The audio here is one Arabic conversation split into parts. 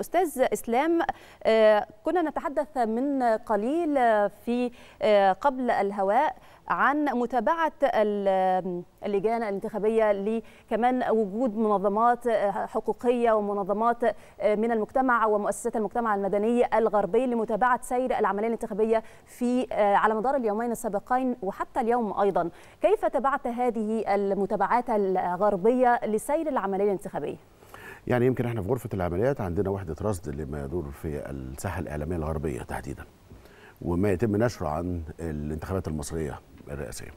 استاذ اسلام آه، كنا نتحدث من قليل آه، في آه، قبل الهواء عن متابعه اللجان الانتخابيه لكمان وجود منظمات حقوقيه ومنظمات من المجتمع ومؤسسات المجتمع المدني الغربي لمتابعه سير العمليه الانتخابيه في على مدار اليومين السابقين وحتى اليوم ايضا كيف تابعت هذه المتابعات الغربيه لسير العمليه الانتخابيه يعني يمكن احنا في غرفه العمليات عندنا وحده رصد لما يدور في الساحه الاعلاميه الغربيه تحديدا وما يتم نشره عن الانتخابات المصريه الرئاسيه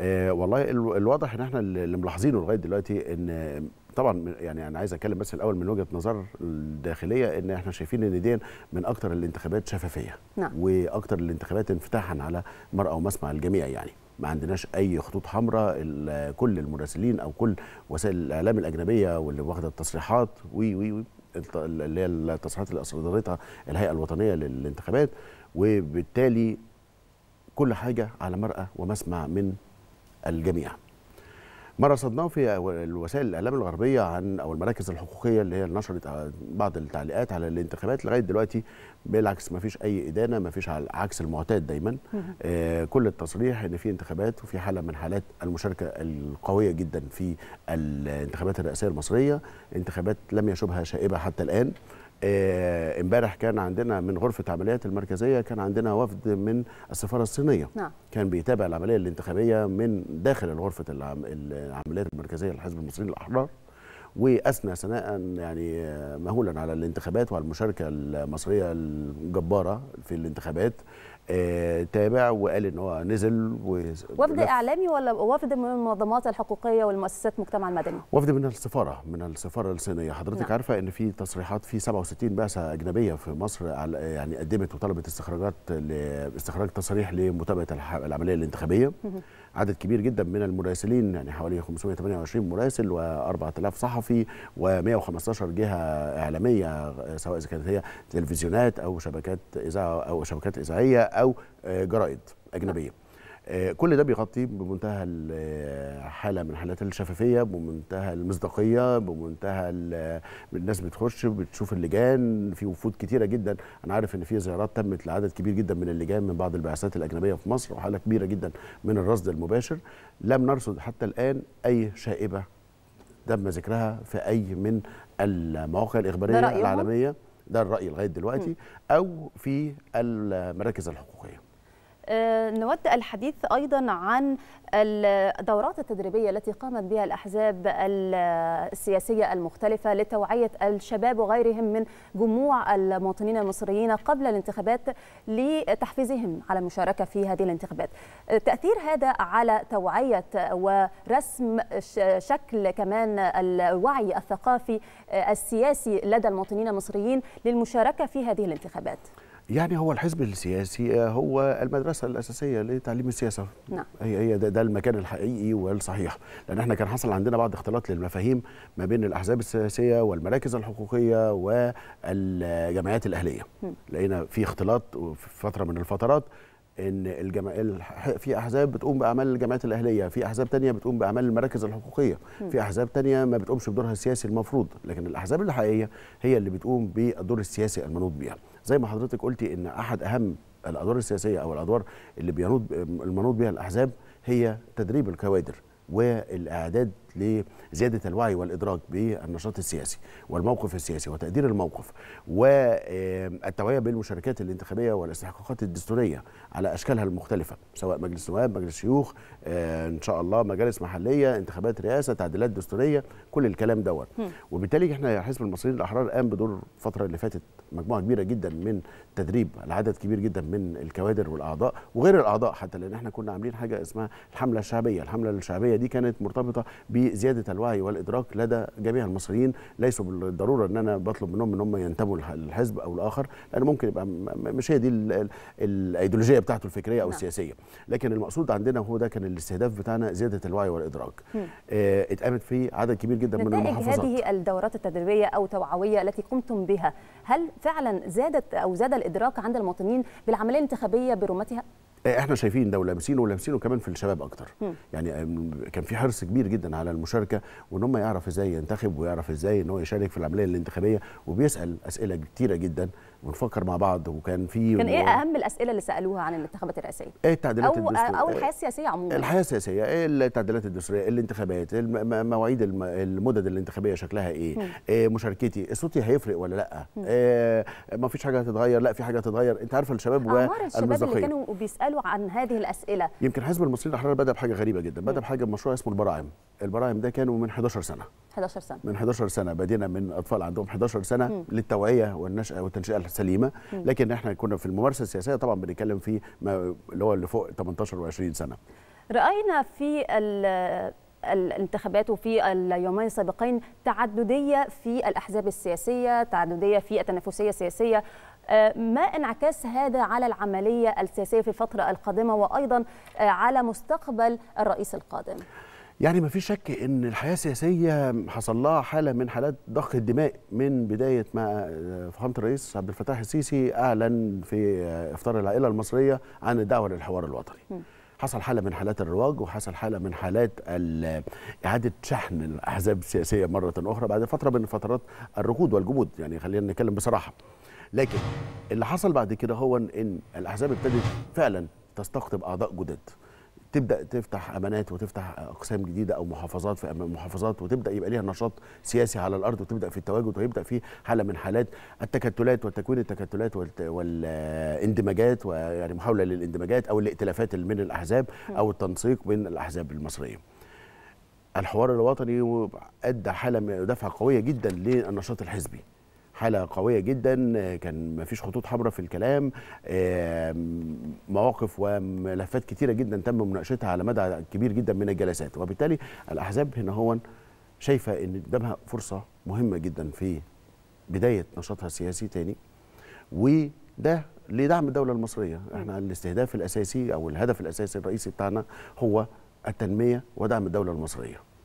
آه والله الواضح ان احنا اللي ملاحظينه لغايه دلوقتي ان طبعا يعني انا عايز اتكلم بس الاول من وجهه نظر الداخليه ان احنا شايفين ان دي من اكثر الانتخابات شفافيه نعم. واكثر الانتخابات انفتاحا على مرأى ومسمع الجميع يعني ما عندناش اي خطوط حمراء كل المراسلين او كل وسائل الاعلام الاجنبيه واللي واخده التصريحات وي وي وي اللي هي التصريحات اللي اصدرتها الهيئه الوطنيه للانتخابات وبالتالي كل حاجه على مرأى ومسمع من الجميع ما رصدناه في وسائل الاعلام الغربيه عن او المراكز الحقوقيه اللي هي نشرت بعض التعليقات على الانتخابات لغايه دلوقتي بالعكس ما فيش اي ادانه ما فيش عكس المعتاد دايما آه كل التصريح ان في انتخابات وفي حاله من حالات المشاركه القويه جدا في الانتخابات الرئاسيه المصريه انتخابات لم يشوبها شائبه حتى الان آه، امبارح كان عندنا من غرفه عمليات المركزيه كان عندنا وفد من السفاره الصينيه نعم. كان بيتابع العمليه الانتخابيه من داخل غرفه العمليات المركزيه للحزب المصري الاحرار واثنى ثناء يعني مهولا على الانتخابات وعلى المشاركه المصريه الجباره في الانتخابات آه، تابع وقال ان هو نزل و... وفد اعلامي ولا وفد من المنظمات الحقوقيه والمؤسسات المجتمع المدني وفد من السفاره من السفاره الصينيه حضرتك نعم. عارفه ان في تصريحات في 67 بعثه اجنبيه في مصر على يعني قدمت وطلبت استخراجات لاستخراج استخراج تصريح لمتابعه العمليه الانتخابيه عدد كبير جدا من المراسلين يعني حوالي 528 مراسل و4000 صحفي و115 جهه اعلاميه سواء اذا كانت هي تلفزيونات او شبكات اذاعه او شبكات اذاعيه او آه، جرائد اجنبيه آه، كل ده بيغطي بمنتهى الحاله آه، من حالات الشفافيه بمنتهى المصداقيه بمنتهى الناس بتخش بتشوف اللجان في وفود كتيره جدا انا عارف ان في زيارات تمت لعدد كبير جدا من اللجان من بعض البعثات الاجنبيه في مصر وحاله كبيره جدا من الرصد المباشر لم نرصد حتى الان اي شائبه تم ذكرها في اي من المواقع الاخباريه العالميه ده الراي لغايه دلوقتي او في المراكز الحقوقيه آه، نود الحديث ايضا عن الدورات التدريبيه التي قامت بها الاحزاب السياسيه المختلفه لتوعيه الشباب وغيرهم من جموع المواطنين المصريين قبل الانتخابات لتحفيزهم على المشاركه في هذه الانتخابات. آه، تاثير هذا على توعيه ورسم شكل كمان الوعي الثقافي آه، السياسي لدى المواطنين المصريين للمشاركه في هذه الانتخابات. يعني هو الحزب السياسي آه، هو المدرسة الأساسية لتعليم السياسة نعم. هي هي ده, ده المكان الحقيقي والصحيح لأن احنا كان حصل عندنا بعض اختلاط للمفاهيم ما بين الأحزاب السياسية والمراكز الحقوقية والجمعيات الأهلية لقينا في اختلاط في فترة من الفترات ان الجما... في احزاب بتقوم باعمال الجمعيات الاهليه في احزاب تانية بتقوم باعمال المراكز الحقوقيه في احزاب تانية ما بتقومش بدورها السياسي المفروض لكن الاحزاب الحقيقيه هي اللي بتقوم بالدور السياسي المنوط بها زي ما حضرتك قلتي ان احد اهم الادوار السياسيه او الادوار اللي بينوط المنوط بها الاحزاب هي تدريب الكوادر والاعداد لزياده الوعي والادراك بالنشاط السياسي والموقف السياسي وتقدير الموقف والتوعيه بالمشاركات الانتخابيه والاستحقاقات الدستوريه على اشكالها المختلفه سواء مجلس نواب مجلس شيوخ آه، ان شاء الله مجالس محليه انتخابات رئاسه تعديلات دستوريه كل الكلام دوت وبالتالي احنا حزب المصريين الاحرار قام بدور الفتره اللي فاتت مجموعه كبيره جدا من تدريب العدد كبير جدا من الكوادر والاعضاء وغير الاعضاء حتى لان احنا كنا عاملين حاجه اسمها الحمله الشعبيه الحمله الشعبيه دي كانت مرتبطه ب لزياده الوعي والادراك لدى جميع المصريين ليسوا بالضروره ان انا بطلب منهم ان هم ينتموا للحزب او الاخر لان ممكن يبقى مش هي دي الايديولوجيه بتاعته الفكريه او نعم. السياسيه لكن المقصود عندنا هو ده كان الاستهداف بتاعنا زياده الوعي والادراك آه اتقامت فيه عدد كبير جدا من المحافظات هذه الدورات التدريبيه او توعوية التي قمتم بها هل فعلا زادت او زاد الادراك عند المواطنين بالعمليه الانتخابيه برمتها آه، احنا شايفين ده ولامسينه ولامسينه كمان في الشباب اكتر م. يعني آه، كان في حرص كبير جدا على المشاركه وان هم يعرف ازاي ينتخب ويعرف ازاي ان هو يشارك في العمليه الانتخابيه وبيسال اسئله كتيره جدا ونفكر مع بعض وكان في كان ايه اهم الاسئله اللي سالوها عن الانتخابات الرئاسيه؟ ايه التعديلات او الدستورية. او الحياه السياسيه عموما الحياه السياسيه ايه التعديلات الدستوريه الانتخابات مواعيد المدد الانتخابيه شكلها ايه؟, إيه مشاركتي صوتي هيفرق ولا لا؟ إيه ما فيش حاجه هتتغير لا في حاجه هتتغير انت عارف الشباب اعمار الشباب اللي كانوا بيسالوا عن هذه الاسئله يمكن حزب المصريين الاحرار بدا بحاجه غريبه جدا بدا بحاجه بمشروع اسمه البراعم البراعم ده كانوا من 11 سنه 11 سنه من 11 سنه بدينا من اطفال عندهم 11 سنه م. للتوعيه والنشأة والتنشئه سليمه لكن احنا كنا في الممارسه السياسيه طبعا بنتكلم في ما اللي هو اللي فوق 18 و20 سنه راينا في الانتخابات وفي اليومين السابقين تعدديه في الاحزاب السياسيه تعدديه في التنافسيه السياسيه آه، ما انعكاس هذا على العمليه السياسيه في الفتره القادمه وايضا آه، على مستقبل الرئيس القادم يعني ما في شك ان الحياه السياسيه حصل لها حاله من حالات ضخ الدماء من بدايه ما آه، فخامه الرئيس عبد الفتاح السيسي اعلن في آه، افطار العائله المصريه عن الدعوه للحوار الوطني. م. حصل حاله من حالات الرواج وحصل حاله من حالات آه، اعاده شحن الاحزاب السياسيه مره اخرى بعد فتره من فترات الركود والجمود يعني خلينا نتكلم بصراحه. لكن اللي حصل بعد كده هو ان الاحزاب ابتدت فعلا تستقطب اعضاء جدد. تبدا تفتح امانات وتفتح اقسام جديده او محافظات في محافظات وتبدا يبقى ليها نشاط سياسي على الارض وتبدا في التواجد ويبدا في حاله من حالات التكتلات وتكوين التكتلات والاندماجات ويعني محاوله للاندماجات او الائتلافات من الاحزاب او التنسيق بين الاحزاب المصريه. الحوار الوطني ادى حاله دفعه قويه جدا للنشاط الحزبي. حاله قويه جدا كان ما فيش خطوط حمراء في الكلام مواقف وملفات كتيره جدا تم مناقشتها على مدى كبير جدا من الجلسات وبالتالي الاحزاب هنا هو شايفه ان قدامها فرصه مهمه جدا في بدايه نشاطها السياسي تاني وده لدعم الدوله المصريه احنا الاستهداف الاساسي او الهدف الاساسي الرئيسي بتاعنا هو التنميه ودعم الدوله المصريه